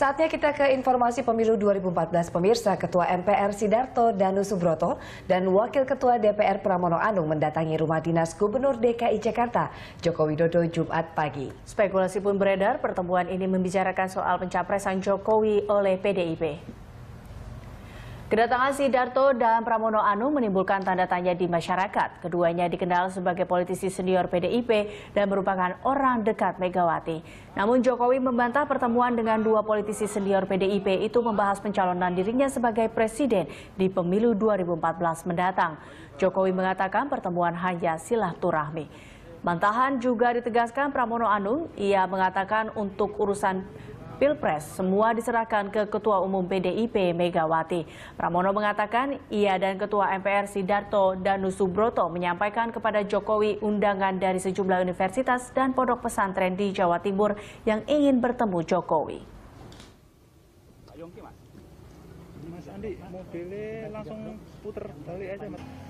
Saatnya kita ke informasi pemilu 2014 pemirsa Ketua MPR Sidarto Danu Subroto dan Wakil Ketua DPR Pramono Anung mendatangi rumah dinas Gubernur DKI Jakarta Joko Widodo Jumat pagi. Spekulasi pun beredar pertemuan ini membicarakan soal pencapresan Jokowi oleh PDIP. Kedatangan Sidarto dan Pramono Anu menimbulkan tanda tanya di masyarakat. Keduanya dikenal sebagai politisi senior PDIP dan merupakan orang dekat Megawati. Namun Jokowi membantah pertemuan dengan dua politisi senior PDIP itu membahas pencalonan dirinya sebagai presiden di pemilu 2014 mendatang. Jokowi mengatakan pertemuan hanya silaturahmi. Bantahan juga ditegaskan Pramono Anung, ia mengatakan untuk urusan Pilpres semua diserahkan ke Ketua Umum PDIP Megawati. Pramono mengatakan ia dan Ketua MPR Sidarto dan Subroto menyampaikan kepada Jokowi undangan dari sejumlah universitas dan pondok pesantren di Jawa Timur yang ingin bertemu Jokowi. Mas Andi, mobilnya langsung puter balik aja, Mas.